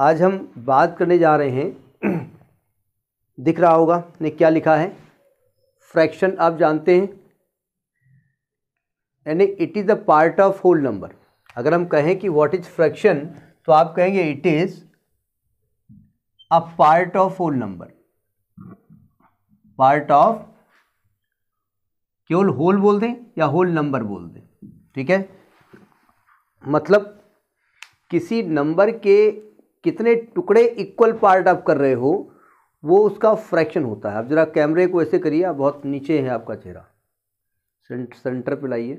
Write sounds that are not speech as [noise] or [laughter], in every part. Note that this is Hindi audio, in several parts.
आज हम बात करने जा रहे हैं दिख रहा होगा ने क्या लिखा है फ्रैक्शन आप जानते हैं यानी it is the part of whole number अगर हम कहें कि व्हाट इज फ्रैक्शन तो आप कहेंगे it is a part of whole number part of केवल होल बोल दें या होल नंबर बोल दें ठीक है मतलब किसी नंबर के कितने टुकड़े इक्वल पार्ट आप कर रहे हो वो उसका फ्रैक्शन होता है आप ज़रा कैमरे को ऐसे करिए आप बहुत नीचे है आपका चेहरा सेंटर पे लाइए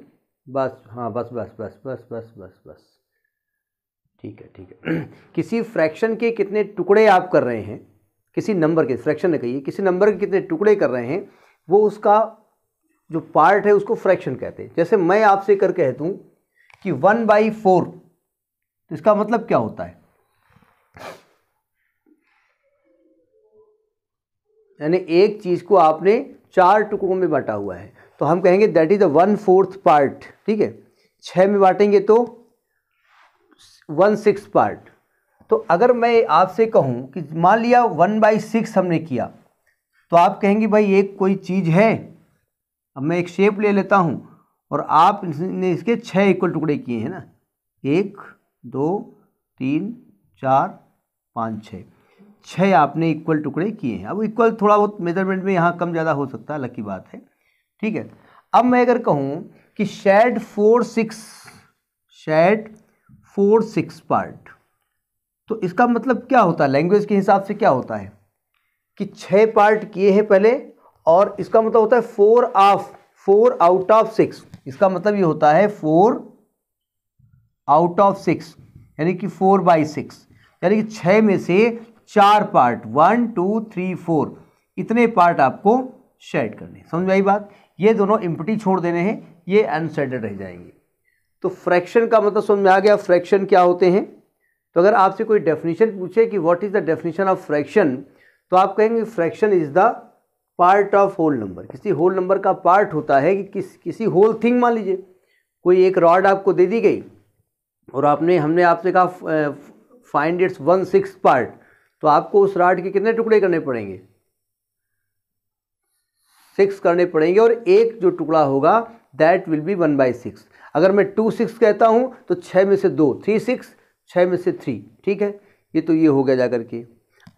बस हाँ बस बस बस बस बस बस बस ठीक है ठीक है [clears throat] किसी फ्रैक्शन के कितने टुकड़े आप कर रहे हैं किसी नंबर के फ्रैक्शन ने कहिए किसी नंबर के कितने टुकड़े कर रहे हैं वो उसका जो पार्ट है उसको फ्रैक्शन कहते हैं जैसे मैं आपसे कर कह दूँ कि वन बाई फोर तो इसका मतलब क्या होता है यानी एक चीज़ को आपने चार टुकड़ों में बांटा हुआ है तो हम कहेंगे that is the one fourth part ठीक है छः में बांटेंगे तो वन सिक्स पार्ट तो अगर मैं आपसे कहूँ कि मान लिया वन बाई सिक्स हमने किया तो आप कहेंगे भाई एक कोई चीज़ है अब मैं एक शेप ले लेता हूँ और आपने इसके छः इक्वल टुकड़े किए हैं ना एक दो तीन चार पाँच छः छः आपने इक्वल टुकड़े किए हैं अब इक्वल थोड़ा बहुत मेजरमेंट में यहाँ कम ज़्यादा हो सकता है लकी बात है ठीक है अब मैं अगर कहूँ कि shade four six shade four six part तो इसका मतलब क्या होता है लैंग्वेज के हिसाब से क्या होता है कि छः पार्ट किए हैं पहले और इसका मतलब होता है four of four out of six इसका मतलब ये होता है फोर आउट ऑफ सिक्स यानी कि फोर बाई सिक्स यानी कि छः में से चार part one two three four इतने पार्ट आपको शेड करने समझ आई बात ये दोनों इम्पटी छोड़ देने हैं ये अनसेटेड रह जाएंगे तो फ्रैक्शन का मतलब समझ में आ गया फ्रैक्शन क्या होते हैं तो अगर आपसे कोई डेफिनेशन पूछे कि what is the definition of fraction तो आप कहेंगे fraction is the part of whole number किसी होल नंबर का पार्ट होता है कि किस किसी होल थिंग मान लीजिए कोई एक रॉड आपको दे दी गई और आपने हमने आपसे कहा find its one six part तो आपको उस राड के कितने टुकड़े करने पड़ेंगे सिक्स करने पड़ेंगे और एक जो टुकड़ा होगा that will be one by six अगर मैं टू सिक्स कहता हूं तो छः में से दो थ्री सिक्स छः में से थ्री ठीक है ये तो ये हो गया जाकर के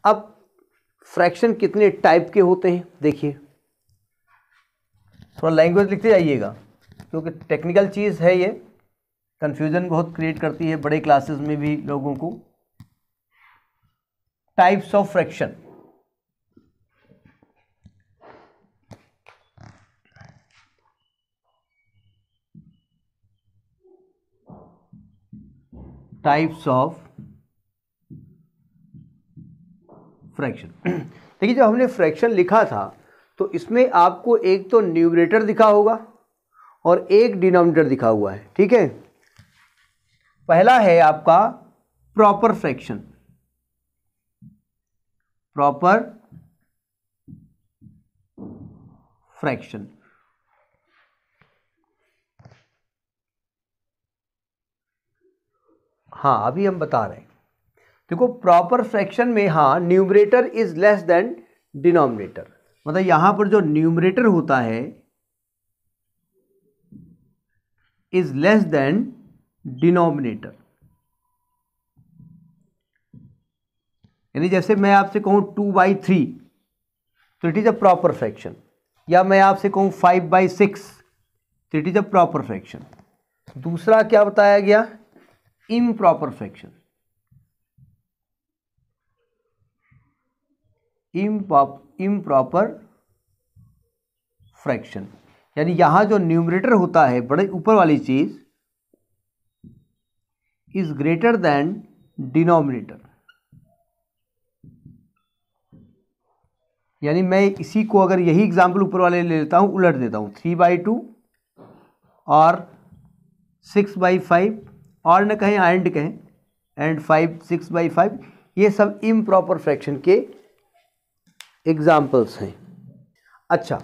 अब फ्रैक्शन कितने टाइप के होते हैं देखिए थोड़ा लैंग्वेज लिखते जाइएगा क्योंकि टेक्निकल चीज़ है ये कन्फ्यूज़न बहुत क्रिएट करती है बड़े क्लासेस में भी लोगों को types of fraction types of fraction देखिए जब हमने फ्रैक्शन लिखा था तो इसमें आपको एक तो न्यूमरेटर दिखा होगा और एक डिनोमिनेटर दिखा हुआ है ठीक है पहला है आपका प्रॉपर फ्रैक्शन प्रॉपर फ्रैक्शन हाँ अभी हम बता रहे हैं देखो प्रॉपर फ्रैक्शन में हाँ numerator is less than denominator मतलब यहां पर जो न्यूमरेटर होता है इज लेस देन डिनोमिनेटर यानी जैसे मैं आपसे कहूँ टू बाई थ्री तो it is a proper fraction या मैं आपसे कहूँ फाइव बाई सिक्स तो it is a proper fraction दूसरा क्या बताया गया improper fraction improper fraction यानी यहां जो न्यूमरेटर होता है बड़े ऊपर वाली चीज़ इज़ ग्रेटर देन डिनोमिनेटर यानी मैं इसी को अगर यही एग्जाम्पल ऊपर वाले ले लेता हूँ उलट देता हूँ थ्री बाई टू और सिक्स बाई फाइव और न कहें एंड कहें and five six by five ये सब इम्प्रॉपर फ्रैक्शन के एग्जाम्पल्स हैं अच्छा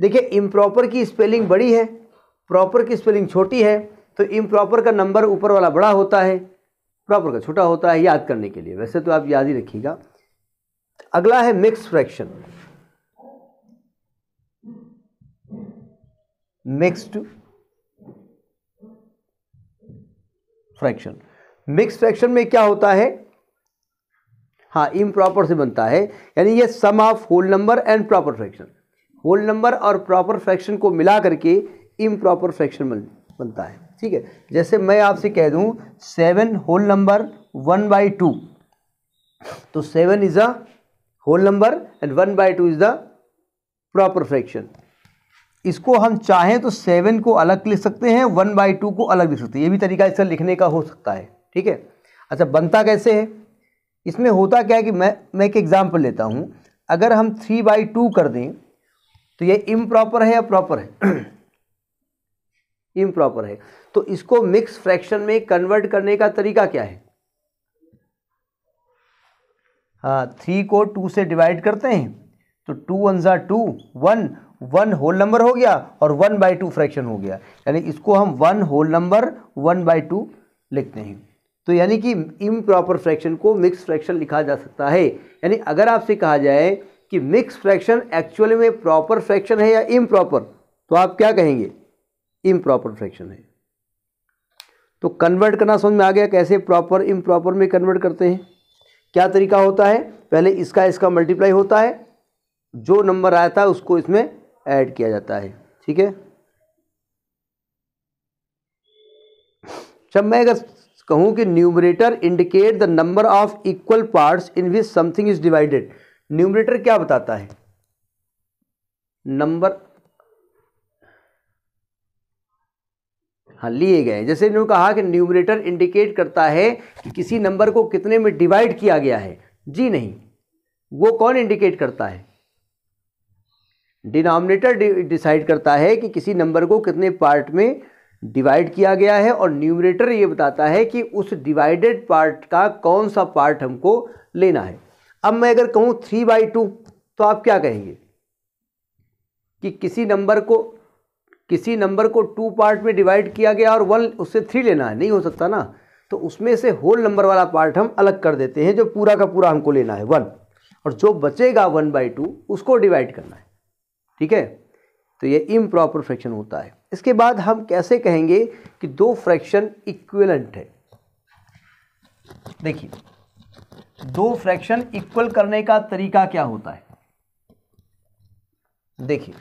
देखिए इम्प्रॉपर की स्पेलिंग बड़ी है प्रॉपर की स्पेलिंग छोटी है तो इम्प्रॉपर का नंबर ऊपर वाला बड़ा होता है प्रॉपर का छोटा होता है याद करने के लिए वैसे तो आप याद ही रखिएगा अगला है mix fraction mixed fraction mix fraction में क्या होता है हाँ इम्प्रॉपर से बनता है यानी ये sum of whole number and proper fraction whole number और प्रॉपर फ्रैक्शन को मिला करके इम्प्रॉपर फ्रैक्शन बनता है ठीक है जैसे मैं आपसे कह दूं seven whole number one by two तो seven is a whole number and one by two is the proper fraction इसको हम चाहें तो सेवन को अलग लिख सकते हैं वन बाई टू को अलग लिख सकते हैं ये भी तरीका इसका लिखने का हो सकता है ठीक है अच्छा बनता कैसे है इसमें होता क्या है कि मैं मैं एक एग्जाम्पल लेता हूँ अगर हम थ्री बाई टू कर दें तो ये इम प्रॉपर है या प्रॉपर है इम [clears throat] प्रॉपर है तो इसको मिक्स फ्रैक्शन में कन्वर्ट करने का तरीका क्या है थ्री हाँ, को टू से डिवाइड करते हैं तो टू वन ज़ा two one one whole number हो गया और वन बाई टू फ्रैक्शन हो गया यानी इसको हम one whole number one by two लिखते हैं तो यानी कि इम्प्रॉपर फ्रैक्शन को मिक्स फ्रैक्शन लिखा जा सकता है यानी अगर आपसे कहा जाए कि मिक्स फ्रैक्शन एक्चुअली में प्रॉपर फ्रैक्शन है या इम्प्रॉपर तो आप क्या कहेंगे इम्प्रॉपर फ्रैक्शन है तो कन्वर्ट करना समझ में आ गया कैसे प्रॉपर इम्प्रॉपर में कन्वर्ट करते हैं क्या तरीका होता है पहले इसका इसका मल्टीप्लाई होता है जो नंबर आया था उसको इसमें ऐड किया जाता है ठीक है जब अच्छा, मैं अगर कहूं कि numerator indicate the number of equal parts in which something is divided numerator क्या बताता है नंबर हाँ लिए गए जैसे इन्होंने कहा कि न्यूमरेटर इंडिकेट करता है कि किसी नंबर को कितने में डिवाइड किया गया है जी नहीं वो कौन इंडिकेट करता है डिनोमिनेटर डिसाइड करता है कि किसी नंबर को कितने पार्ट में डिवाइड किया गया है और न्यूमरेटर ये बताता है कि उस डिवाइडेड पार्ट का कौन सा पार्ट हमको लेना है अब मैं अगर कहूँ थ्री बाई टू तो आप क्या कहेंगे कि किसी नंबर को किसी नंबर को टू पार्ट में डिवाइड किया गया और वन उससे थ्री लेना है नहीं हो सकता ना तो उसमें से होल नंबर वाला पार्ट हम अलग कर देते हैं जो पूरा का पूरा हमको लेना है वन और जो बचेगा वन बाई टू उसको डिवाइड करना है ठीक है तो ये इम्प्रॉपर फ्रैक्शन होता है इसके बाद हम कैसे कहेंगे कि दो फ्रैक्शन इक्वलेंट है देखिए दो फ्रैक्शन इक्वल करने का तरीका क्या होता है देखिए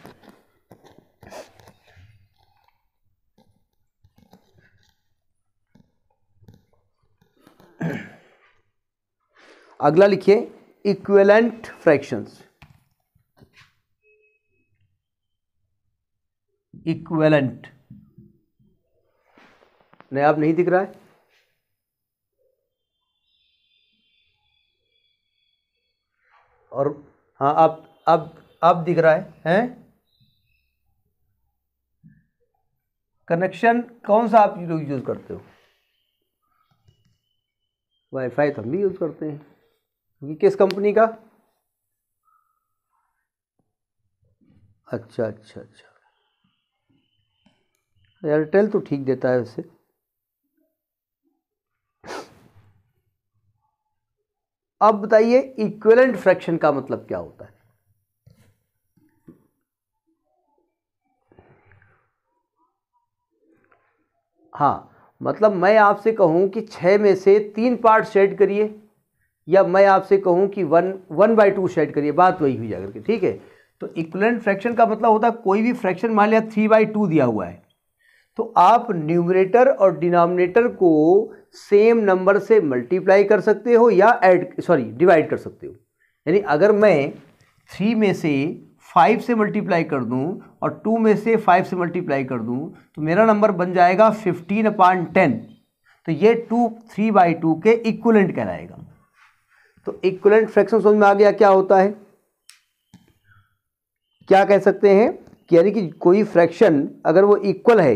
अगला लिखिए इक्वेलेंट फ्रैक्शंस इक्वेलेंट नहीं आप नहीं दिख रहा है और हाँ आप अब अब दिख रहा है हैं कनेक्शन कौन सा आप लोग यूज़ करते हो वाईफाई तो हम भी यूज़ करते हैं क्योंकि किस कंपनी का अच्छा अच्छा अच्छा एयरटेल तो ठीक देता है उसे अब बताइए इक्विवेलेंट फ्रैक्शन का मतलब क्या होता है हाँ मतलब मैं आपसे कहूँ कि छः में से तीन पार्ट शेड करिए या मैं आपसे कहूँ कि one one by two shade करिए बात वही हुई जाकर के ठीक है तो इक्वलेंट फ्रैक्शन का मतलब होता है कोई भी फ्रैक्शन मान लिया थ्री बाई टू दिया हुआ है तो आप न्यूमरेटर और डिनोमिनेटर को सेम नंबर से मल्टीप्लाई कर सकते हो या एड सॉरी डिवाइड कर सकते हो यानी अगर मैं थ्री में से फाइव से मल्टीप्लाई कर दूं और टू में से फाइव से मल्टीप्लाई कर दूं तो मेरा नंबर बन जाएगा फिफ्टीन अपॉन टेन तो ये टू थ्री बाई टू के इक्वलेंट कहलाएगा तो इक्वलेंट फ्रैक्शन समझ में आ गया क्या होता है क्या कह सकते हैं कि यानी कि कोई फ्रैक्शन अगर वो इक्वल है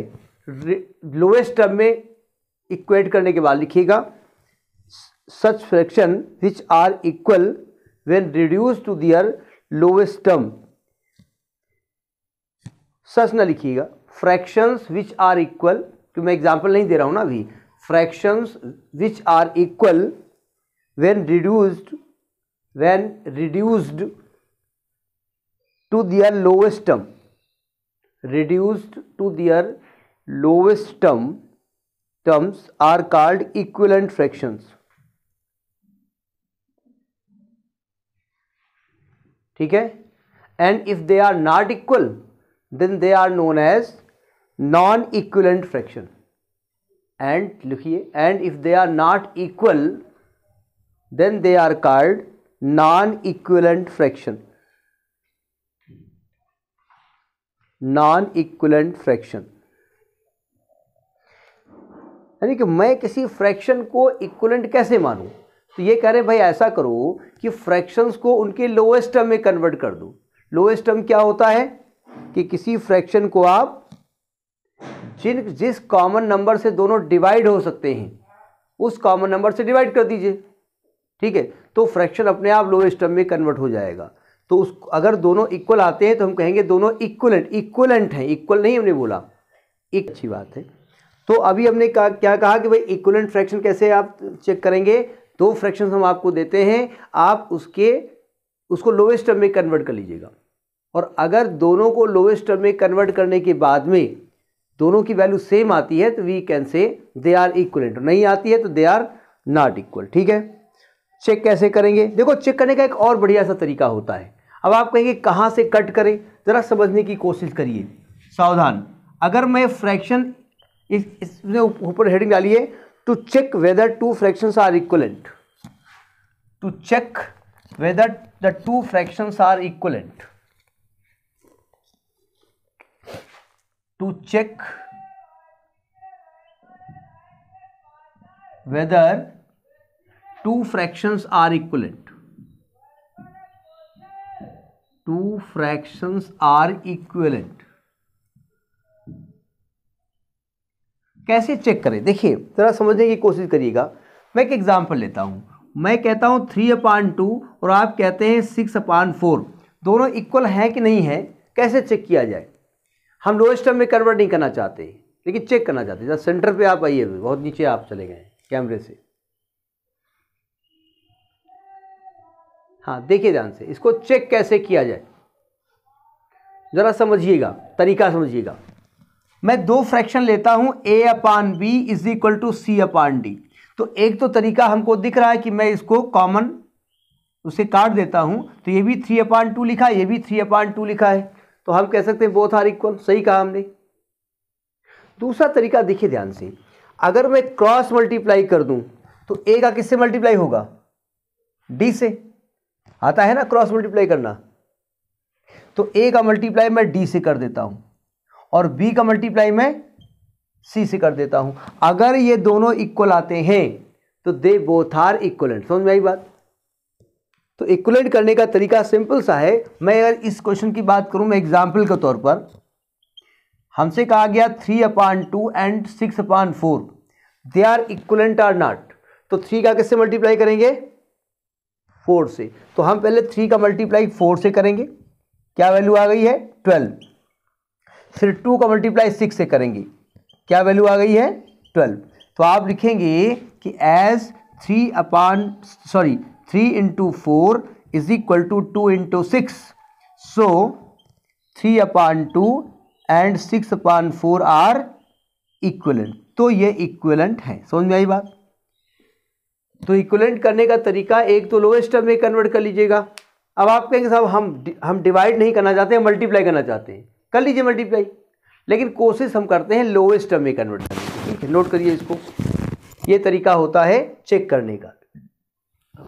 लोएस्ट टर्म में इक्वेट करने के बाद लिखिएगा such fraction which are equal when reduce to their lowest term such ना लिखिएगा फ्रैक्शंस विच आर इक्वल क्यों मैं एग्जाम्पल नहीं दे रहा हूँ ना अभी fractions which are equal when reduced when reduced to their lowest term reduced to their lowest term terms are called equal and fractions ठीक है and if they are not equal then they are known as non equivalent fraction and लिखिए and if they are not equal then they are called non equivalent fraction non equivalent fraction यानी कि मैं किसी फ्रैक्शन को इक्वलेंट कैसे मानूं तो ये कह रहे भाई ऐसा करो कि फ्रैक्शंस को उनके लोएस्ट टर्म में कन्वर्ट कर दो लोएस्ट टर्म क्या होता है कि किसी फ्रैक्शन को आप जिन जिस कॉमन नंबर से दोनों डिवाइड हो सकते हैं उस कॉमन नंबर से डिवाइड कर दीजिए ठीक है तो फ्रैक्शन अपने आप लोअर स्टम में कन्वर्ट हो जाएगा तो उस अगर दोनों इक्वल आते हैं तो हम कहेंगे दोनों इक्वलेंट इक्वलेंट हैं इक्वल नहीं हमने बोला एक अच्छी बात है तो अभी हमने कहा क्या कहा कि भाई इक्वलेंट फ्रैक्शन कैसे आप चेक करेंगे दो फ्रैक्शन हम आपको देते हैं आप उसके उसको लोवेस्ट टर्म में कन्वर्ट कर लीजिएगा और अगर दोनों को लोवेस्ट टर्म में कन्वर्ट करने के बाद में दोनों की वैल्यू सेम आती है तो we can say they are equivalent नहीं आती है तो दे आर नॉट इक्वल ठीक है चेक कैसे करेंगे देखो चेक करने का एक और बढ़िया सा तरीका होता है अब आप कहेंगे कहाँ से कट करें ज़रा समझने की कोशिश करिए सावधान अगर मैं फ्रैक्शन इस इसमें ऊपर हेडिंग डालिए to check whether two fractions are equivalent to check whether the two fractions are equivalent to check whether two fractions are equivalent two fractions are equivalent कैसे चेक करें देखिए जरा समझने की कोशिश करिएगा मैं एक एग्जांपल लेता हूं मैं कहता हूं थ्री अपान टू और आप कहते हैं सिक्स अपान फोर दोनों इक्वल हैं कि नहीं है कैसे चेक किया जाए हम लोअर स्टम में कन्वर्ट नहीं करना चाहते लेकिन चेक करना चाहते जहाँ सेंटर पे आप आइए बहुत नीचे आप चले गए कैमरे से हाँ देखिए ध्यान से इसको चेक कैसे किया जाए ज़रा समझिएगा तरीका समझिएगा मैं दो फ्रैक्शन लेता हूँ A upon B is equal to C upon D तो एक तो तरीका हमको दिख रहा है कि मैं इसको कॉमन उसे काट देता हूँ तो ये भी थ्री अपान टू लिखा है ये भी थ्री अपान टू लिखा है तो हम कह सकते हैं बोथ आर इक्वल सही कहा हमने दूसरा तरीका देखिए ध्यान से अगर मैं क्रॉस मल्टीप्लाई कर दूं तो ए का किससे मल्टीप्लाई होगा डी से आता है ना क्रॉस मल्टीप्लाई करना तो ए का मल्टीप्लाई मैं डी से कर देता हूं और बी का मल्टीप्लाई मैं सी से कर देता हूं अगर ये दोनों इक्वल आते हैं तो दे बोथ आर इक्वल समझ में आई बात तो इक्वलेंट करने का तरीका सिंपल सा है मैं अगर इस क्वेश्चन की बात करूं मैं एग्जाम्पल के तौर पर हमसे कहा गया three upon two and six upon four they are equivalent or not तो थ्री का किससे मल्टीप्लाई करेंगे फोर से तो हम पहले थ्री का मल्टीप्लाई फोर से करेंगे क्या वैल्यू आ गई है ट्वेल्व फिर टू का मल्टीप्लाई सिक्स से करेंगे क्या वैल्यू आ गई है ट्वेल्व तो आप लिखेंगे कि as three upon sorry three into four is equal to two into six so three upon two and six upon four are equivalent तो ये इक्वलेंट है समझ में आई बात तो इक्वलेंट करने का तरीका एक तो लोएस्ट टर्म में कन्वर्ट कर लीजिएगा अब आप कहेंगे साहब हम हम डिवाइड नहीं करना चाहते हैं मल्टीप्लाई करना चाहते हैं कर लीजिए मल्टीप्लाई लेकिन कोशिश हम करते हैं लोएस्ट टर्म में कन्वर्ट करने की ठीक है नोट करिए इसको ये तरीका होता है चेक करने का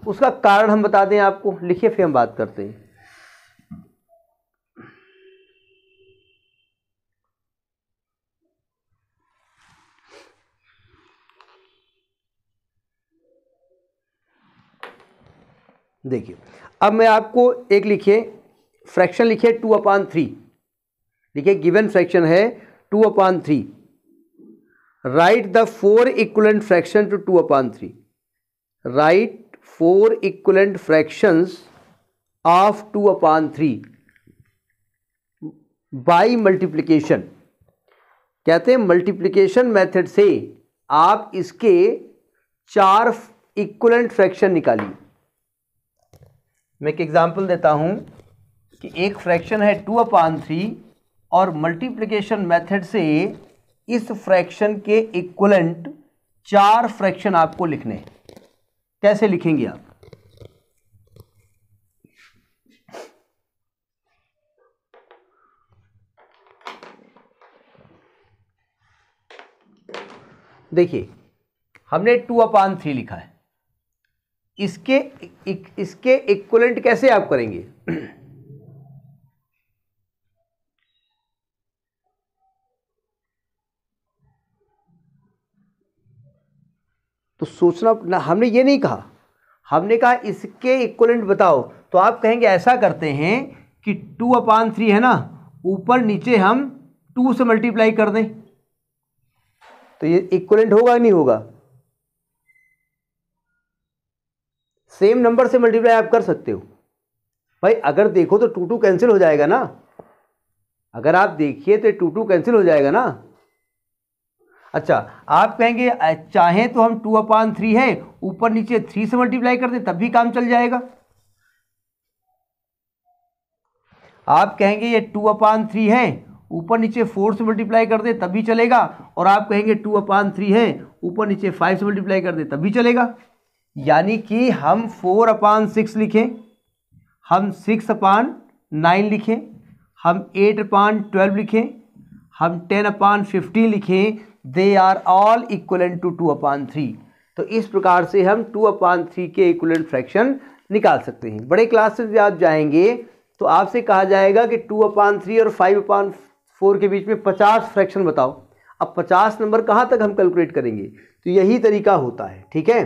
उसका कारण हम बता दें आपको लिखिए फिर हम बात करते हैं देखिए अब मैं आपको एक लिखिए फ्रैक्शन लिखिए टू अपान थ्री देखिए गिवन फ्रैक्शन है two upon three write the four equivalent fraction to two upon three write four equivalent fractions of two upon three by multiplication कहते हैं मल्टीप्लिकेशन मेथड से आप इसके चार इक्वलेंट फ्रैक्शन निकालिए मैं एक एग्जांपल देता हूं कि एक फ्रैक्शन है टू अपान थ्री और मल्टीप्लिकेशन मेथड से इस फ्रैक्शन के इक्वलेंट चार फ्रैक्शन आपको लिखने हैं कैसे लिखेंगे आप देखिए हमने टू अपान थ्री लिखा है इसके इसके इक्वलेंट कैसे आप करेंगे तो सोचना ना हमने ये नहीं कहा हमने कहा इसके इक्वलेंट बताओ तो आप कहेंगे ऐसा करते हैं कि टू अपान थ्री है ना ऊपर नीचे हम टू से मल्टीप्लाई कर दें तो ये इक्वलेंट होगा नहीं होगा सेम नंबर से मल्टीप्लाई आप कर सकते हो भाई अगर देखो तो टू टू कैंसिल हो जाएगा ना अगर आप देखिए तो टू टू कैंसिल हो जाएगा ना अच्छा आप कहेंगे चाहें तो हम टू अपान थ्री है ऊपर नीचे थ्री से मल्टीप्लाई कर दें तब भी काम चल जाएगा आप कहेंगे ये टू अपान थ्री है ऊपर नीचे फोर से मल्टीप्लाई कर दें तब भी चलेगा और आप कहेंगे टू अपान थ्री है ऊपर नीचे फाइव से मल्टीप्लाई कर दें तब भी चलेगा यानी कि हम फोर अपान सिक्स लिखें हम सिक्स अपान नाइन लिखें हम एट अपान ट्वेल्व लिखें हम टेन अपान फिफ्टीन लिखें they are all equivalent to two upon three तो इस प्रकार से हम टू अपान थ्री के इक्वलेंट फ्रैक्शन निकाल सकते हैं बड़े क्लासेस में आप जाएंगे तो आपसे कहा जाएगा कि टू अपान थ्री और फाइव अपान फोर के बीच में पचास फ्रैक्शन बताओ अब पचास नंबर कहाँ तक हम कैलकुलेट करेंगे तो यही तरीका होता है ठीक है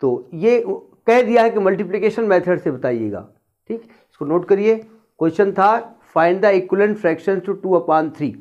तो ये कह दिया है कि मल्टीप्लीकेशन मैथड से बताइएगा ठीक इसको नोट करिए क्वेश्चन था find the equivalent fraction to two upon three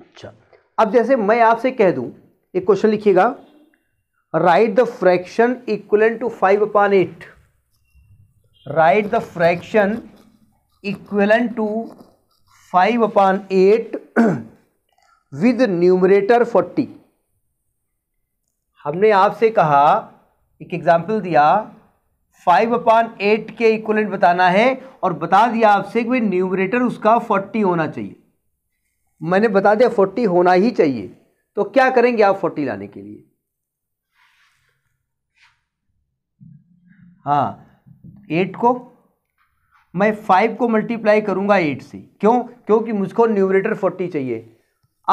अच्छा अब जैसे मैं आपसे कह दूं एक क्वेश्चन लिखिएगा write the fraction equal to five upon eight write the fraction equal to five upon eight with numerator 40 हमने आपसे कहा एक एग्जाम्पल दिया फाइव अपान एट के इक्वलेंट बताना है और बता दिया आपसे कि न्यूमरेटर उसका फोर्टी होना चाहिए मैंने बता दिया फोर्टी होना ही चाहिए तो क्या करेंगे आप फोर्टी लाने के लिए हाँ एट को मैं फाइव को मल्टीप्लाई करूंगा एट से क्यों क्योंकि मुझको न्यूमरेटर फोर्टी चाहिए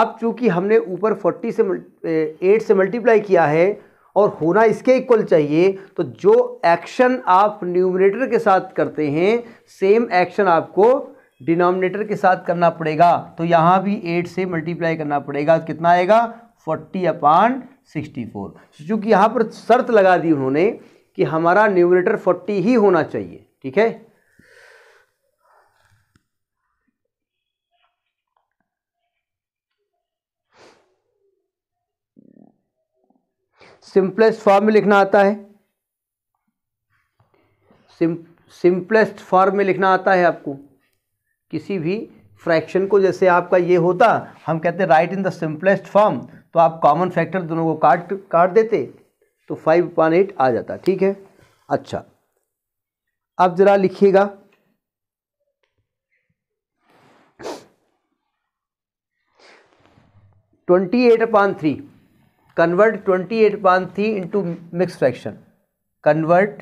अब चूंकि हमने ऊपर 40 से एट से मल्टीप्लाई किया है और होना इसके इक्वल चाहिए तो जो एक्शन आप न्यूमिनेटर के साथ करते हैं सेम एक्शन आपको डिनोमिनेटर के साथ करना पड़ेगा तो यहाँ भी एट से मल्टीप्लाई करना पड़ेगा कितना आएगा फोर्टी अपान सिक्सटी फोर तो चूँकि यहाँ पर शर्त लगा दी उन्होंने कि हमारा न्यूमिनेटर फोर्टी ही होना चाहिए ठीक है सिंपलेस्ट फॉर्म में लिखना आता है सिंपलेस्ट फॉर्म में लिखना आता है आपको किसी भी फ्रैक्शन को जैसे आपका ये होता हम कहते right in the simplest form तो आप कॉमन फैक्टर दोनों को काट काट देते तो फाइव पॉइंट एट आ जाता ठीक है अच्छा अब ज़रा लिखिएगा twenty eight upon three convert twenty eight one three into mix fraction convert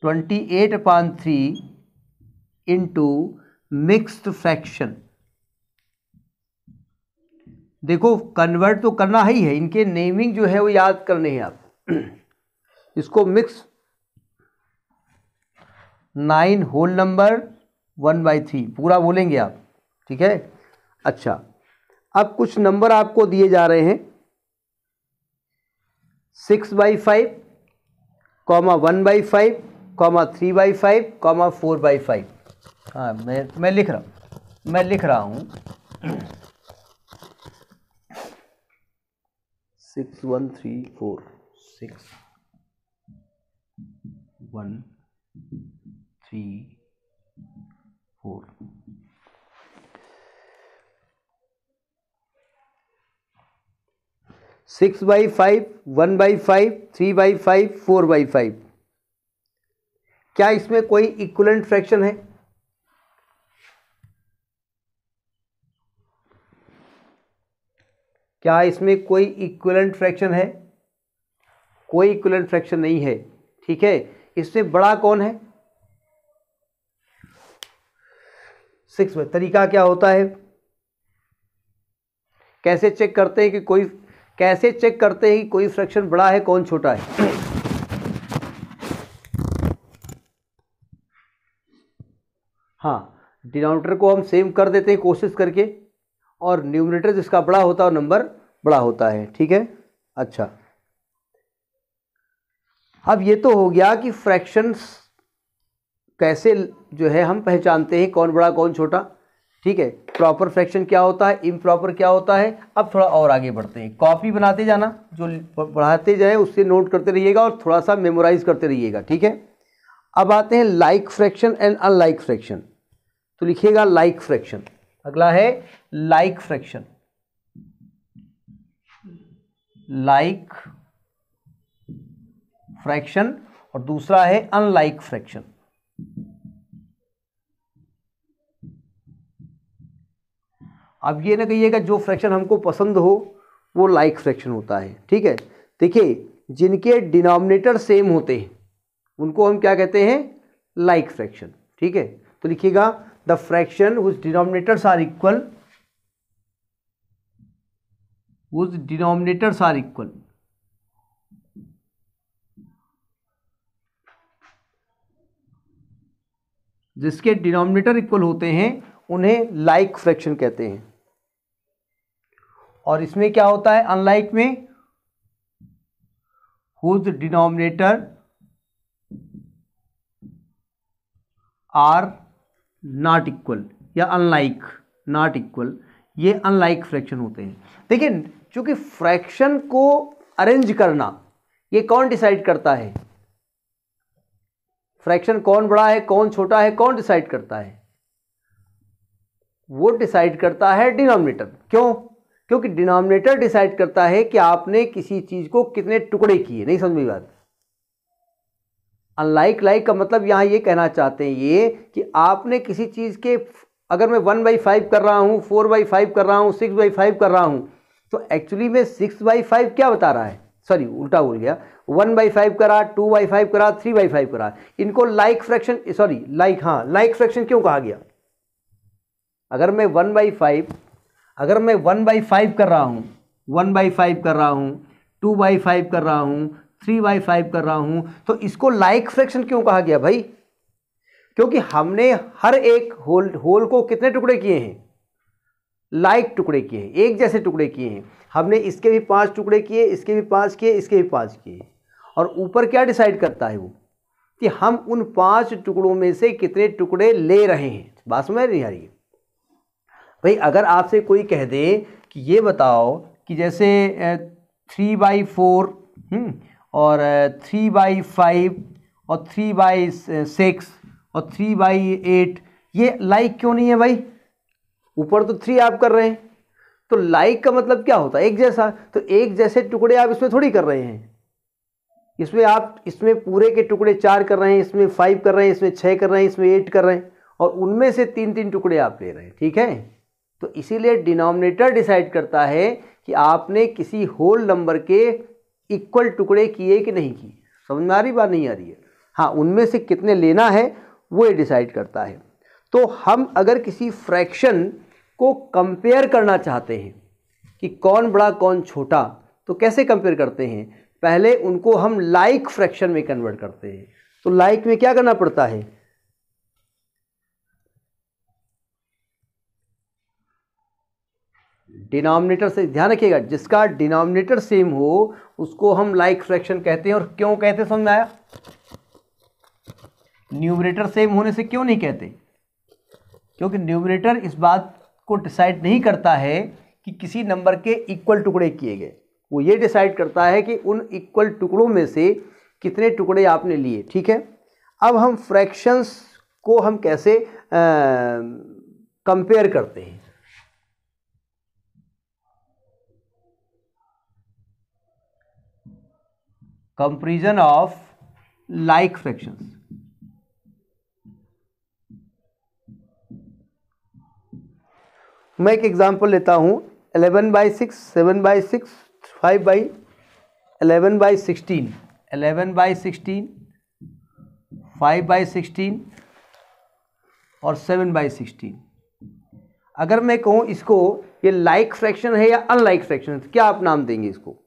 twenty eight one three into mixed fraction देखो कन्वर्ट तो करना ही है इनके नेमिंग जो है वो याद करने हैं आप [clears throat] इसको mix nine whole number one by three पूरा बोलेंगे आप ठीक है अच्छा अब कुछ नंबर आपको दिए जा रहे हैं six by five comma one by five comma three by five comma four by five हाँ मैं मैं लिख रहा हूँ मैं लिख रहा हूँ six one three four six one three four six by five one by five three by five four by five क्या इसमें कोई इक्वलेंट फ्रैक्शन है क्या इसमें कोई इक्वलेंट फ्रैक्शन है कोई इक्वलेंट फ्रैक्शन नहीं है ठीक है इसमें बड़ा कौन है सिक्स में तरीका क्या होता है कैसे चेक करते हैं कि कोई कैसे चेक करते हैं कि कोई फ्रैक्शन बड़ा है कौन छोटा है हाँ डिनोमिनेटर को हम सेम कर देते हैं कोशिश करके और न्यूमिनेटर जिसका बड़ा होता है नंबर बड़ा होता है ठीक है अच्छा अब ये तो हो गया कि फ्रैक्शंस कैसे जो है हम पहचानते हैं कौन बड़ा कौन छोटा ठीक है प्रॉपर फ्रैक्शन क्या होता है इम्प्रॉपर क्या होता है अब थोड़ा और आगे बढ़ते हैं कॉपी बनाते जाना जो पढ़ाते जाए उससे नोट करते रहिएगा और थोड़ा सा मेमोराइज करते रहिएगा ठीक है अब आते हैं like fraction and unlike fraction तो लिखिएगा लाइक फ्रैक्शन अगला है लाइक फ्रैक्शन लाइक फ्रैक्शन और दूसरा है अनलाइक फ्रैक्शन अब ये ना कहिएगा जो फ्रैक्शन हमको पसंद हो वो लाइक फ्रैक्शन होता है ठीक है देखिए जिनके डिनोमिनेटर सेम होते हैं उनको हम क्या कहते हैं लाइक फ्रैक्शन ठीक है तो लिखिएगा the fraction whose denominators are equal whose denominators are equal जिसके डिनोमिनेटर इक्वल होते हैं उन्हें लाइक like फ्रैक्शन कहते हैं और इसमें क्या होता है अनलाइक में whose denominator are not equal या अनलाइक नॉट इक्वल ये अनलाइक फ्रैक्शन होते हैं देखिए चूंकि फ्रैक्शन को अरेंज करना ये कौन डिसाइड करता है फ्रैक्शन कौन बड़ा है कौन छोटा है कौन डिसाइड करता है वो डिसाइड करता है डिनोमिनेटर क्यों क्योंकि डिनोमिनेटर डिसाइड करता है कि आपने किसी चीज को कितने टुकड़े किए नहीं समझ में बात अनलाइक लाइक का मतलब यहां ये कहना चाहते हैं ये कि आपने किसी चीज़ के अगर मैं वन बाई फाइव कर रहा हूं फोर बाई फाइव कर रहा हूं सिक्स बाई फाइव कर रहा हूं तो एक्चुअली में सिक्स बाई फाइव क्या बता रहा है सॉरी उल्टा बोल गया वन बाई फाइव करा टू बाई फाइव करा थ्री बाई फाइव करा इनको लाइक फ्रैक्शन सॉरी लाइक हाँ लाइक फ्रैक्शन क्यों कहा गया अगर मैं वन बाई फाइव अगर मैं वन बाई फाइव कर रहा हूँ वन बाई फाइव कर रहा हूँ टू बाई फाइव कर रहा हूँ थ्री बाई फाइव कर रहा हूँ तो इसको लाइक फ्रैक्शन क्यों कहा गया भाई क्योंकि हमने हर एक होल होल को कितने टुकड़े किए हैं लाइक टुकड़े किए हैं एक जैसे टुकड़े किए हैं हमने इसके भी पांच टुकड़े किए इसके भी पांच किए इसके भी पांच किए और ऊपर क्या डिसाइड करता है वो कि हम उन पांच टुकड़ों में से कितने टुकड़े ले रहे हैं बात समझ नहीं आ रही है भाई अगर आपसे कोई कह दे कि ये बताओ कि जैसे थ्री बाई फोर और थ्री बाई फाइव और थ्री बाई सिक्स और थ्री बाई एट ये लाइक क्यों नहीं है भाई ऊपर तो थ्री आप कर रहे हैं तो लाइक का मतलब क्या होता है एक जैसा तो एक जैसे टुकड़े आप इसमें थोड़ी कर रहे हैं इसमें आप इसमें पूरे के टुकड़े चार कर रहे हैं इसमें फाइव कर रहे हैं इसमें छः कर रहे हैं इसमें एट कर रहे हैं और उनमें से तीन तीन टुकड़े आप ले रहे हैं ठीक है तो इसीलिए डिनोमिनेटर डिसाइड करता है कि आपने किसी होल नंबर के इक्वल टुकड़े किए कि नहीं किए समझ में आ रही बात नहीं आ रही है हाँ उनमें से कितने लेना है वो डिसाइड करता है तो हम अगर किसी फ्रैक्शन को कंपेयर करना चाहते हैं कि कौन बड़ा कौन छोटा तो कैसे कंपेयर करते हैं पहले उनको हम लाइक like फ्रैक्शन में कन्वर्ट करते हैं तो लाइक like में क्या करना पड़ता है डिनोमिनेटर से ध्यान रखिएगा जिसका डिनोमिनेटर सेम हो उसको हम लाइक फ्रैक्शन कहते हैं और क्यों कहते समझ आया न्यूमरेटर सेम होने से क्यों नहीं कहते क्योंकि न्यूमरेटर इस बात को डिसाइड नहीं करता है कि किसी नंबर के इक्वल टुकड़े किए गए वो ये डिसाइड करता है कि उन इक्वल टुकड़ों में से कितने टुकड़े आपने लिए ठीक है अब हम फ्रैक्शंस को हम कैसे कंपेयर करते हैं कंपेरिजन ऑफ लाइक फ्रैक्शंस मैं एक एग्जांपल लेता हूं eleven by six seven by six five by eleven by sixteen eleven by sixteen five by sixteen और सेवन बाई सिक्सटीन अगर मैं कहूँ इसको ये लाइक फ्रैक्शन है या अनलाइक फ्रैक्शन है तो क्या आप नाम देंगे इसको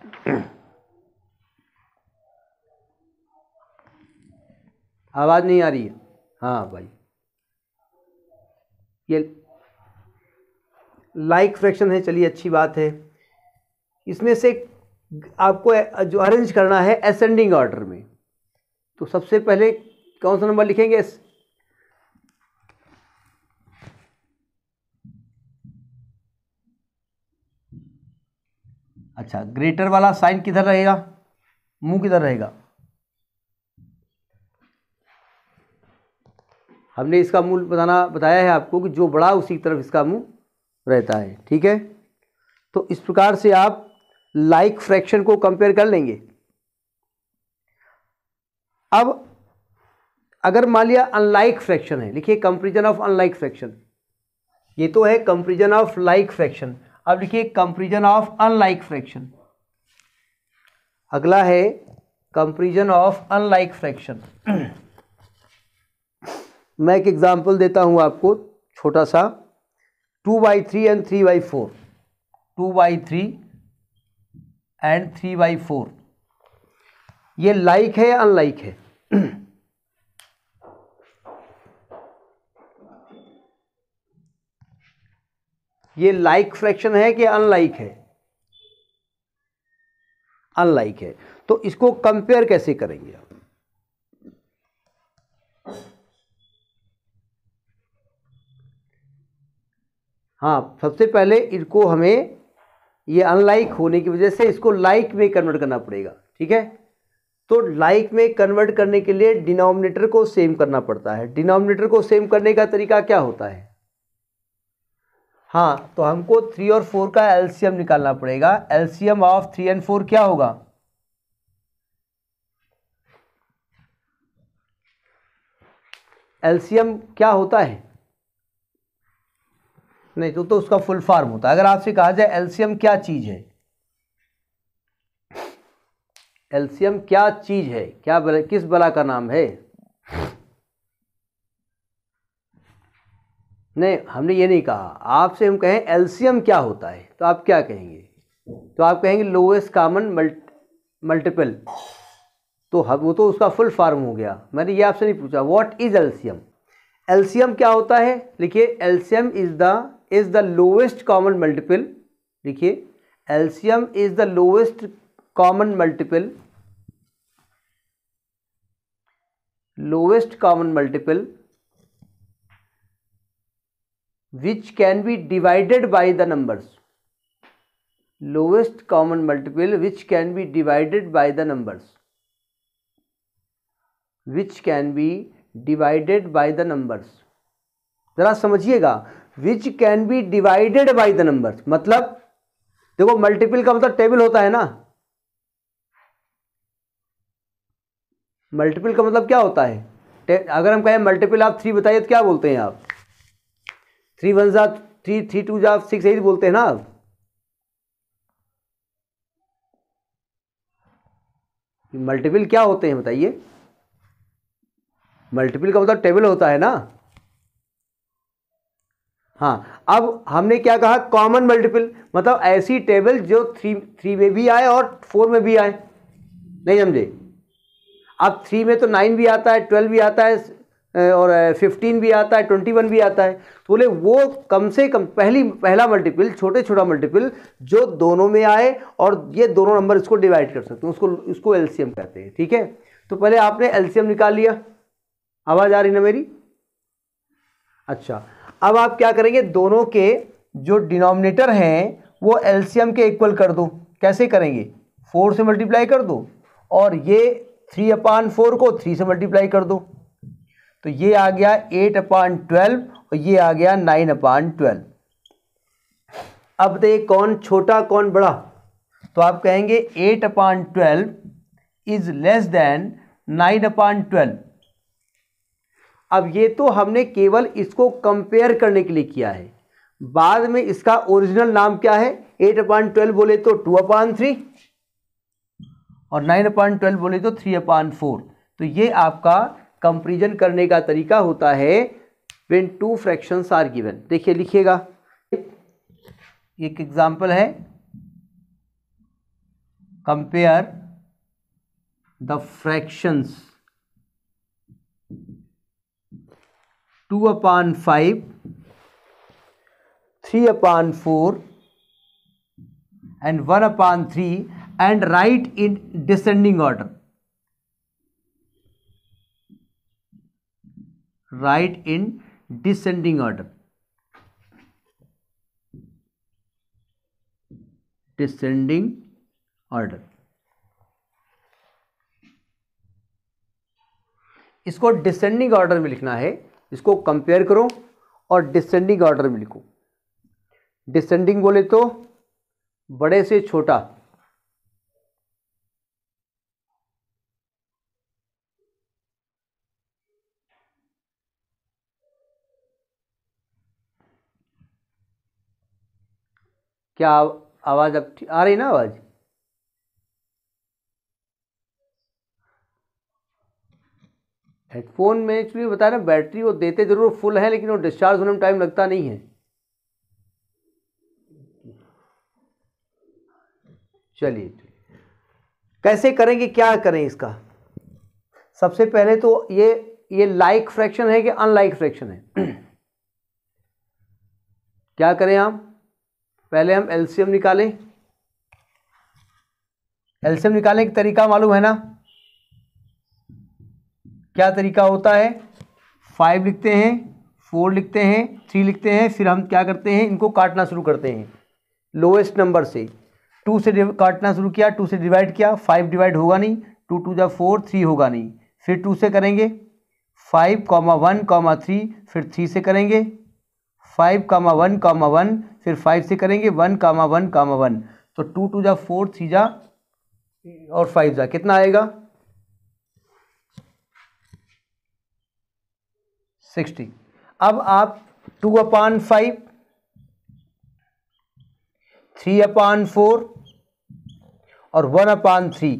[clears throat] आवाज़ नहीं आ रही है हाँ भाई ये लाइक फ्रैक्शन है चलिए अच्छी बात है इसमें से आपको जो अरेंज करना है असेंडिंग ऑर्डर में तो सबसे पहले कौन सा नंबर लिखेंगे अच्छा ग्रेटर वाला साइन किधर रहेगा मुंह किधर रहेगा हमने इसका मूल बताना बताया है आपको कि जो बड़ा उसी की तरफ इसका मुंह रहता है ठीक है तो इस प्रकार से आप लाइक like फ्रैक्शन को कंपेयर कर लेंगे अब अगर मान लिया अनलाइक फ्रैक्शन है लिखिए कंपेरिजन ऑफ अनलाइक फ्रैक्शन ये तो है कंपेरिजन ऑफ लाइक फ्रैक्शन अब लिखिए कंपेरिजन ऑफ अनलाइक फ्रैक्शन अगला है कंपेरिजन ऑफ अनलाइक फ्रैक्शन मैं एक एग्जांपल देता हूं आपको छोटा सा two by three and three by four two by three and three by four ये लाइक है या अनलाइक है [clears throat] ये लाइक फ्रैक्शन है कि अनलाइक है अनलाइक है तो इसको कंपेयर कैसे करेंगे आप हाँ सबसे पहले इसको हमें ये अनलाइक होने की वजह से इसको लाइक like में कन्वर्ट करना पड़ेगा ठीक है तो लाइक like में कन्वर्ट करने के लिए डिनोमिनेटर को सेम करना पड़ता है डिनोमिनेटर को सेम करने का तरीका क्या होता है हाँ तो हमको थ्री और फोर का एल्सियम निकालना पड़ेगा LCM of three and four क्या होगा एल्सियम क्या होता है नहीं तो तो उसका फुल फॉर्म होता है अगर आपसे कहा जाए एल्सियम क्या चीज़ है एल्सियम क्या चीज़ है क्या बला, किस बला का नाम है नहीं हमने ये नहीं कहा आपसे हम कहें एल्शियम क्या होता है तो आप क्या कहेंगे तो आप कहेंगे लोएस्ट कामन मल्टीपल तो हम वो तो उसका फुल फार्म हो गया मैंने ये आपसे नहीं पूछा व्हाट इज़ एल्शियम एल्शियम क्या होता है लिखिए LCM is the is the lowest common multiple लिखिए LCM is the lowest common multiple lowest common multiple which can be divided by the numbers lowest common multiple which can be divided by the numbers which can be divided by the numbers जरा समझिएगा which can be divided by the number मतलब देखो मल्टीपल का मतलब टेबल होता है ना मल्टीपल का मतलब क्या होता है अगर हम कहें मल्टीपल आप थ्री बताइए तो क्या बोलते हैं आप थ्री वन ज़ा थ्री थ्री टू ज़ा सिक्स एट बोलते हैं ना मल्टीपल क्या होते हैं बताइए मल्टीपल का मतलब टेबल होता है ना हाँ अब हमने क्या कहा कॉमन मल्टीपल मतलब ऐसी टेबल जो थ्री थ्री में भी आए और फोर में भी आए नहीं समझे अब थ्री में तो नाइन भी आता है ट्वेल्व भी आता है और फिफ्टीन भी आता है ट्वेंटी वन भी आता है तो बोले वो कम से कम पहली पहला मल्टीपल छोटे छोटा मल्टीपल जो दोनों में आए और ये दोनों नंबर इसको डिवाइड कर सकते हैं उसको उसको एलसीएम कहते हैं ठीक है तो पहले आपने एलसीएम निकाल लिया आवाज़ आ रही ना मेरी अच्छा अब आप क्या करेंगे दोनों के जो डिनोमिनेटर हैं वो एलसीएम के इक्वल कर दो कैसे करेंगे फोर से मल्टीप्लाई कर दो और ये थ्री अपान फोर को थ्री से मल्टीप्लाई कर दो तो ये आ गया एट अपॉन ट्वेल्व और ये आ गया नाइन अपॉन ट्वेल्व अब देख तो कौन छोटा कौन बड़ा तो आप कहेंगे eight upon twelve is less than nine upon twelve अब ये तो हमने केवल इसको कंपेयर करने के लिए किया है बाद में इसका ओरिजिनल नाम क्या है एट अपॉन ट्वेल्व बोले तो टू अपॉन थ्री और नाइन अपॉन ट्वेल्व बोले तो थ्री अपॉन फोर तो ये आपका कंपेरिजन करने का तरीका होता है when two fractions are given देखिए लिखिएगा एक एग्जाम्पल है compare the fractions two upon five three upon four and one upon three and write in descending order write in descending order descending order इसको डिसेंडिंग ऑर्डर में लिखना है इसको कंपेयर करो और डिसेंडिंग ऑर्डर में लिखो डिसेंडिंग बोले तो बड़े से छोटा क्या आवाज़ अब आ रही ना आवाज़ हेडफोन में एक्चुअली बता रहे बैटरी वो देते ज़रूर फुल है लेकिन वो डिस्चार्ज होने में टाइम लगता नहीं है चलिए कैसे करेंगे क्या करें इसका सबसे पहले तो ये ये लाइक फ्रैक्शन है कि अनलाइक फ्रैक्शन है [clears throat] क्या करें हम पहले हम एल्शियम निकालें एल्शियम निकालने का तरीका मालूम है ना क्या तरीका होता है फाइव लिखते हैं फोर लिखते हैं थ्री लिखते हैं फिर हम क्या करते हैं इनको काटना शुरू करते हैं लोएस्ट नंबर से टू से काटना शुरू किया टू से डिवाइड किया फाइव डिवाइड होगा नहीं टू टू या फोर थ्री होगा नहीं फिर टू से करेंगे five comma one comma three फिर थ्री से करेंगे five comma one comma one फिर फाइव से करेंगे one comma one comma one तो टू टू जा फोर थ्री जा और फाइव जा कितना आएगा सिक्सटी अब आप two upon five three upon four और वन अपान थ्री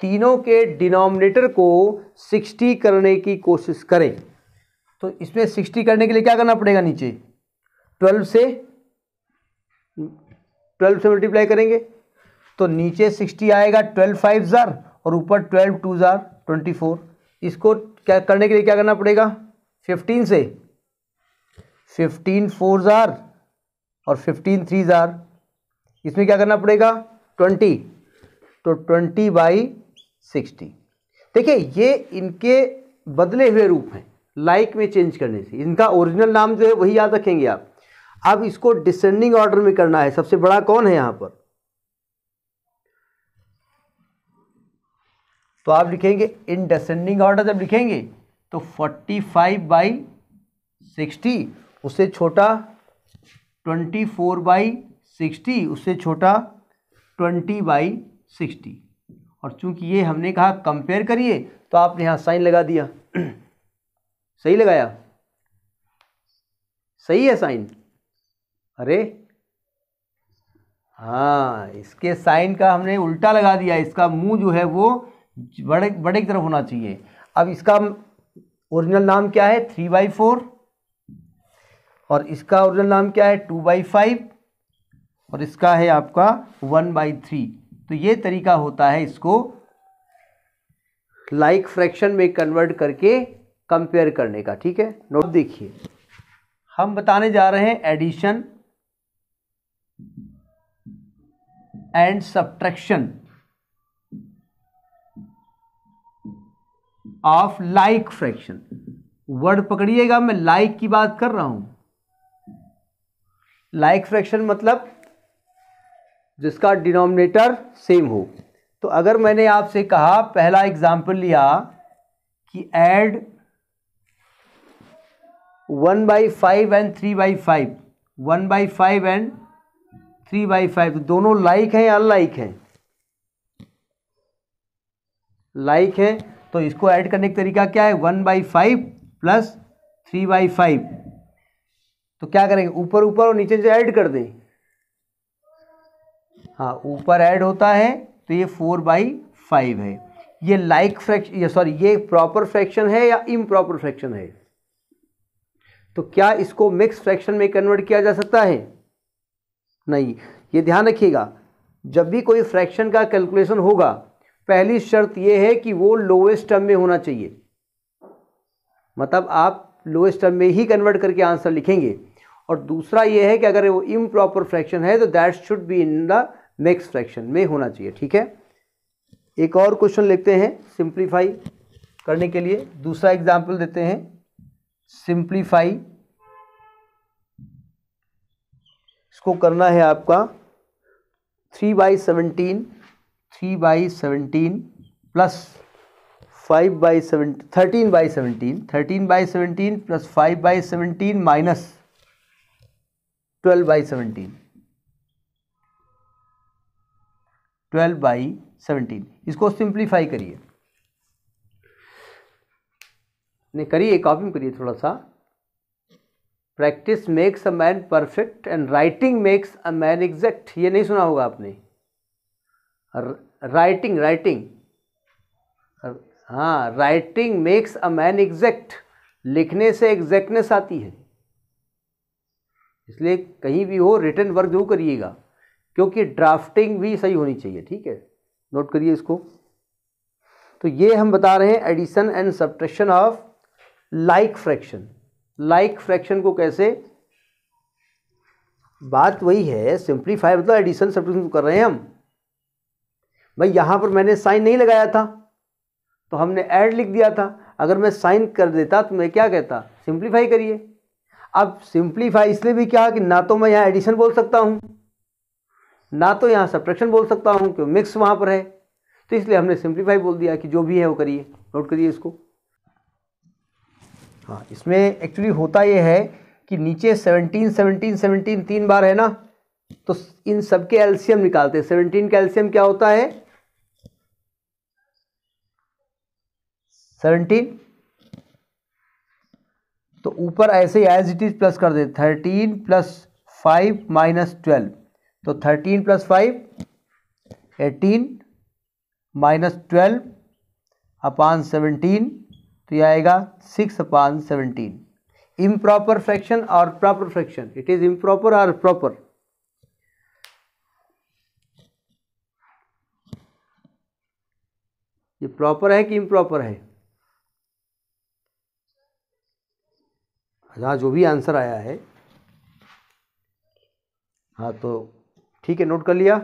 तीनों के डिनोमिनेटर को सिक्सटी करने की कोशिश करें तो इसमें सिक्सटी करने के लिए क्या करना पड़ेगा नीचे 12 से ट्वेल्व से मल्टीप्लाई करेंगे तो नीचे सिक्सटी आएगा ट्वेल्व फाइव ज़ार और ऊपर ट्वेल्व टू ज़ार ट्वेंटी फोर इसको क्या करने के लिए क्या करना पड़ेगा फिफ्टीन से फिफ्टीन फोर ज़ार और फिफ्टीन थ्री ज़ार इसमें क्या करना पड़ेगा ट्वेंटी तो ट्वेंटी बाई सिक्सटी देखिए ये इनके बदले हुए रूप हैं लाइक में चेंज करने से इनका ओरिजिनल नाम जो है वही याद रखेंगे आप अब इसको डिसेंडिंग ऑर्डर में करना है सबसे बड़ा कौन है यहाँ पर तो आप लिखेंगे इन डिसेंडिंग ऑर्डर जब लिखेंगे तो फोर्टी फाइव बाई सिक्सटी उससे छोटा ट्वेंटी फोर बाई सिक्सटी उससे छोटा ट्वेंटी बाई सिक्सटी और चूंकि ये हमने कहा कंपेयर करिए तो आपने यहाँ साइन लगा दिया [clears throat] सही लगाया सही है साइन अरे हाँ इसके साइन का हमने उल्टा लगा दिया इसका मुंह जो है वो बड़े बड़े की तरफ होना चाहिए अब इसका ओरिजिनल नाम क्या है थ्री बाई फोर और इसका ओरिजिनल नाम क्या है टू बाई फाइव और इसका है आपका वन बाई थ्री तो ये तरीका होता है इसको लाइक like फ्रैक्शन में कन्वर्ट करके कंपेयर करने का ठीक है नोट देखिए हम बताने जा रहे हैं addition and subtraction of like fraction word पकड़िएगा मैं लाइक like की बात कर रहा हूं लाइक like फ्रैक्शन मतलब जिसका डिनोमिनेटर सेम हो तो अगर मैंने आपसे कहा पहला एग्जाम्पल लिया कि add one by five and three by five one by five and three by five तो दोनों लाइक हैं या अनलाइक हैं लाइक है तो इसको ऐड करने का तरीका क्या है one by five plus three by five तो क्या करेंगे ऊपर ऊपर और नीचे से ऐड कर दें हाँ ऊपर ऐड होता है तो ये फोर बाई फाइव है ये लाइक फ्रैक्शन ये सॉरी ये प्रॉपर फ्रैक्शन है या इम प्रॉपर फ्रैक्शन है तो क्या इसको मिक्स फ्रैक्शन में कन्वर्ट किया जा सकता है नहीं ये ध्यान रखिएगा जब भी कोई फ्रैक्शन का कैलकुलेशन होगा पहली शर्त यह है कि वो लोएस्ट टर्म में होना चाहिए मतलब आप लोएस्ट टर्म में ही कन्वर्ट करके आंसर लिखेंगे और दूसरा यह है कि अगर वो इम प्रॉपर फ्रैक्शन है तो that should be in the mix fraction में होना चाहिए ठीक है एक और क्वेश्चन लेते हैं सिंप्लीफाई करने के लिए दूसरा एग्जाम्पल देते हैं सिंप्लीफाई इसको करना है आपका three by seventeen three by seventeen plus five by seven thirteen by seventeen thirteen by seventeen plus five by seventeen minus twelve by seventeen twelve by seventeen इसको सिंप्लीफाई करिए नहीं करिए कॉपी में करिए थोड़ा सा practice makes a man perfect and writing makes a man exact ये नहीं सुना होगा आपने राइटिंग राइटिंग हाँ writing makes a man exact लिखने से एग्जैक्टनेस आती है इसलिए कहीं भी हो रिटर्न वर्क जरूर करिएगा क्योंकि ड्राफ्टिंग भी सही होनी चाहिए ठीक है नोट करिए इसको तो ये हम बता रहे हैं addition and subtraction of like fraction like fraction को कैसे बात वही है सिंप्लीफाई मतलब एडिशन सब कर रहे हैं हम भाई यहां पर मैंने साइन नहीं लगाया था तो हमने ऐड लिख दिया था अगर मैं साइन कर देता तो मैं क्या कहता सिंप्लीफाई करिए अब सिंप्लीफाई इसलिए भी क्या कि ना तो मैं यहाँ एडिशन बोल सकता हूं ना तो यहां सब्ट्रैक्शन बोल सकता हूं क्यों मिक्स वहां पर है तो इसलिए हमने सिंप्लीफाई बोल दिया कि जो भी है वो करिए नोट करिए इसको हाँ इसमें एक्चुअली होता ये है कि नीचे सेवनटीन सेवनटीन सेवनटीन तीन बार है ना तो इन सब के एल्शियम निकालते हैं सेवनटीन का एल्शियम क्या होता है सेवनटीन तो ऊपर ऐसे ही एज इट इज प्लस कर दे thirteen plus five minus twelve तो thirteen plus five eighteen minus twelve upon seventeen तो यह आएगा six upon seventeen improper fraction और proper fraction it is improper और प्रॉपर ये प्रॉपर है कि इम्प्रॉपर है हाँ जो भी आंसर आया है हाँ तो ठीक है नोट कर लिया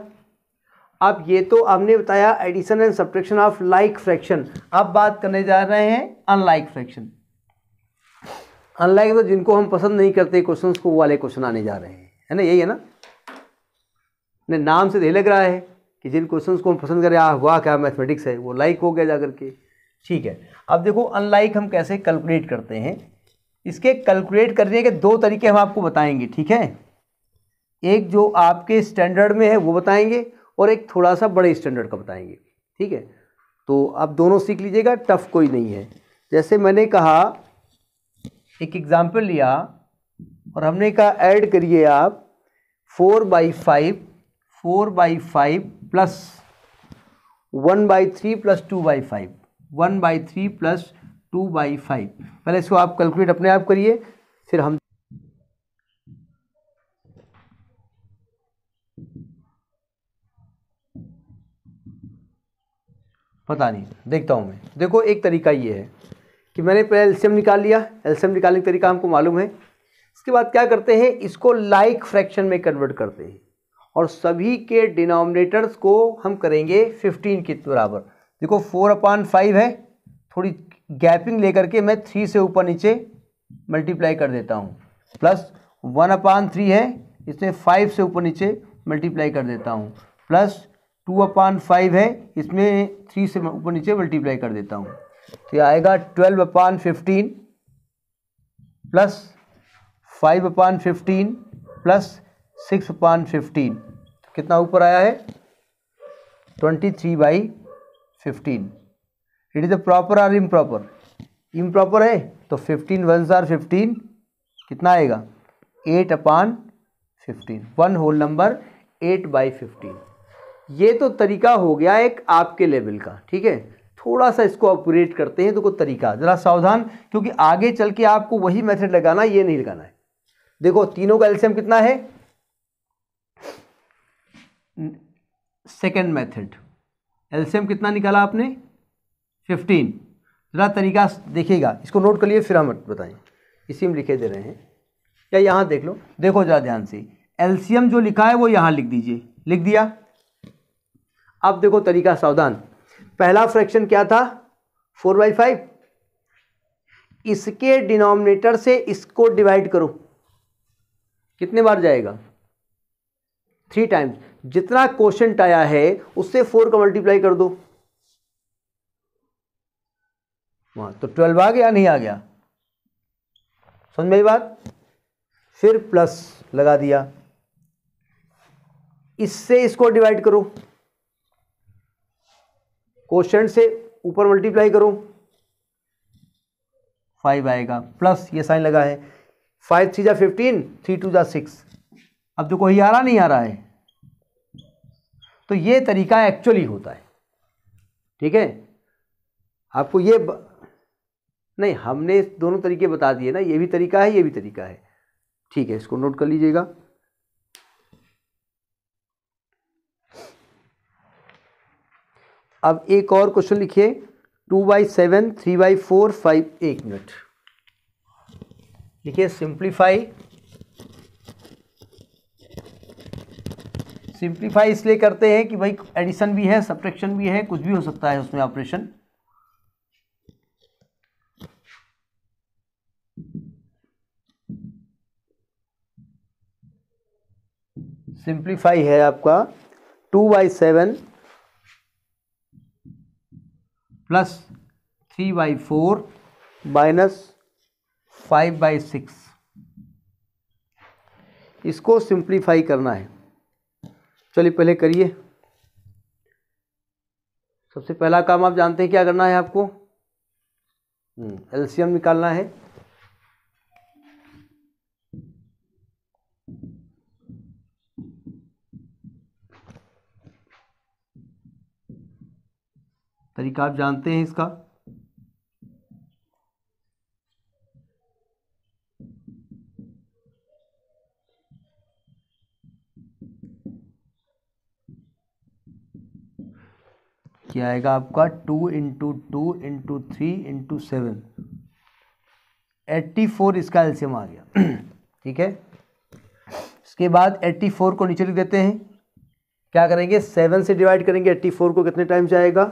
अब ये तो हमने बताया addition and subtraction of like fraction अब बात करने जा रहे हैं अनलाइक फ्रैक्शन अनलाइक तो जिनको हम पसंद नहीं करते क्वेश्चंस को वो वाले क्वेश्चन आने जा रहे हैं है ना यही है ना ने नाम से तो यही लग रहा है कि जिन क्वेश्चंस को हम पसंद करें आ वाह क्या मैथमेटिक्स है वो लाइक हो गया जा करके ठीक है अब देखो अनलाइक हम कैसे कैलकुलेट करते हैं इसके कैलकुलेट करने के दो तरीके हम आपको बताएंगे ठीक है एक जो आपके स्टैंडर्ड में है वो बताएंगे और एक थोड़ा सा बड़े स्टैंडर्ड का बताएंगे ठीक है तो आप दोनों सीख लीजिएगा टफ कोई नहीं है जैसे मैंने कहा एक एग्ज़ाम्पल लिया और हमने कहा ऐड करिए आप four by five four by five plus one by three plus two by five one by three plus two by five पहले इसको आप कैलकुलेट अपने आप करिए फिर हम पता नहीं देखता हूँ मैं देखो एक तरीका ये है कि मैंने पहले एल्शियम निकाल लिया एल्शियम निकालने का तरीका हमको मालूम है इसके बाद क्या करते हैं इसको लाइक like फ्रैक्शन में कन्वर्ट करते हैं और सभी के डिनोमिनेटर्स को हम करेंगे फिफ्टीन के बराबर देखो फोर अपान फाइव है थोड़ी गैपिंग लेकर के मैं थ्री से ऊपर नीचे मल्टीप्लाई कर देता हूँ प्लस वन अपान थ्री है इसमें फाइव से ऊपर नीचे मल्टीप्लाई कर देता हूँ प्लस टू अपान फाइव है इसमें थ्री से ऊपर नीचे मल्टीप्लाई कर देता हूँ तो ये आएगा twelve upon fifteen plus five upon fifteen plus six upon fifteen कितना ऊपर आया है twenty three by fifteen it is a proper और इम प्रॉपर इम प्रॉपर है तो फिफ्टीन वन जार फिफ्टीन कितना आएगा eight upon fifteen one whole number eight by fifteen ये तो तरीका हो गया एक आपके लेवल का ठीक है थोड़ा सा इसको अपग्रेड करते हैं तो कोई तरीका ज़रा सावधान क्योंकि आगे चल के आपको वही मेथड लगाना ये नहीं लगाना है देखो तीनों का एल्शियम कितना है सेकेंड मेथड एल्शियम कितना निकाला आपने फिफ्टीन ज़रा तरीका देखिएगा इसको नोट कर लिए फिर हम बताएं इसी में लिखे दे रहे हैं या यहाँ देख लो देखो ज़रा ध्यान से एल्शियम जो लिखा है वो यहाँ लिख दीजिए लिख दिया अब देखो तरीका सावधान पहला फ्रैक्शन क्या था फोर बाई फाइव इसके डिनोमिनेटर से इसको डिवाइड करो कितने बार जाएगा थ्री टाइम्स जितना क्वेश्चन आया है उससे फोर का मल्टीप्लाई कर दो वहां तो ट्वेल्व आ गया नहीं आ गया समझ में बात फिर प्लस लगा दिया इससे इसको डिवाइड करो क्वेश्चन से ऊपर मल्टीप्लाई करो फाइव आएगा प्लस ये साइन लगा है फाइव थ्री जा फिफ्टीन थ्री टू जा सिक्स अब जो तो आ रहा नहीं आ रहा है तो ये तरीका एक्चुअली होता है ठीक है आपको ये ब... नहीं हमने दोनों तरीके बता दिए ना ये भी तरीका है ये भी तरीका है ठीक है इसको नोट कर लीजिएगा अब एक और क्वेश्चन लिखिए two by seven three by four five एक मिनट लिखिए सिंप्लीफाई सिंप्लीफाई इसलिए करते हैं कि भाई एडिशन भी है सब्ट्रैक्शन भी है कुछ भी हो सकता है उसमें ऑपरेशन सिंप्लीफाई है आपका two by seven plus three by four minus five by six इसको सिंप्लीफाई करना है चलिए पहले करिए सबसे पहला काम आप जानते हैं क्या करना है आपको हम्म, एल्शियम निकालना है तरीका आप जानते हैं इसका क्या आएगा आपका two into two into three into seven eighty four इसका एल्सियम आ गया [clears throat] ठीक है इसके बाद एट्टी फोर को नीचे लिख देते हैं क्या करेंगे सेवन से डिवाइड करेंगे एट्टी फोर को कितने टाइम से आएगा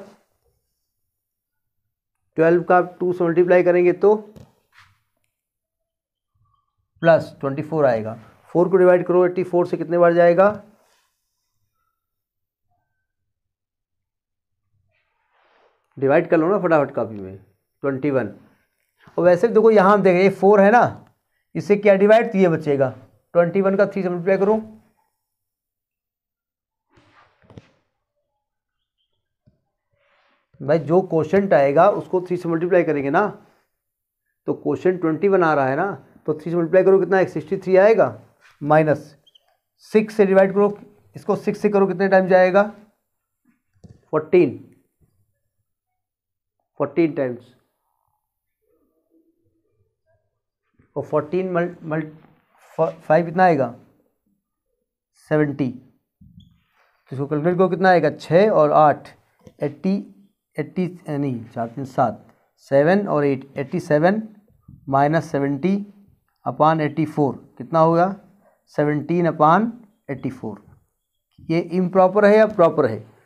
ट्वेल्व का टू से मल्टीप्लाई करेंगे तो प्लस ट्वेंटी फोर आएगा फोर को डिवाइड करो एट्टी फोर से कितने बार जाएगा डिवाइड कर लो ना फटाफट कॉपी में ट्वेंटी वन और वैसे देखो यहाँ देखें ये फोर है ना इससे क्या डिवाइड थ्री बचेगा ट्वेंटी वन का थ्री से मल्टीप्लाई करो भाई जो क्वेश्चन आएगा उसको थ्री से मल्टीप्लाई करेंगे ना तो क्वेश्चन ट्वेंटी बना रहा है ना तो थ्री से मल्टीप्लाई करो कितना एक सिक्सटी थ्री आएगा माइनस सिक्स से डिवाइड करो इसको सिक्स से करो कितने टाइम जाएगा फोर्टीन फोर्टीन टाइम्स और फोर्टीन मल्ट मल्ट फाइव कितना आएगा सेवेंटी तो इसको कैलकुलेट करो कितना आएगा छः और आठ एट्टी एट्टी नहीं चार तीन सात सेवन और eight eighty seven minus seventy upon eighty four कितना होगा सेवनटीन अपान एट्टी फोर ये इम्प्रॉपर है या प्रॉपर है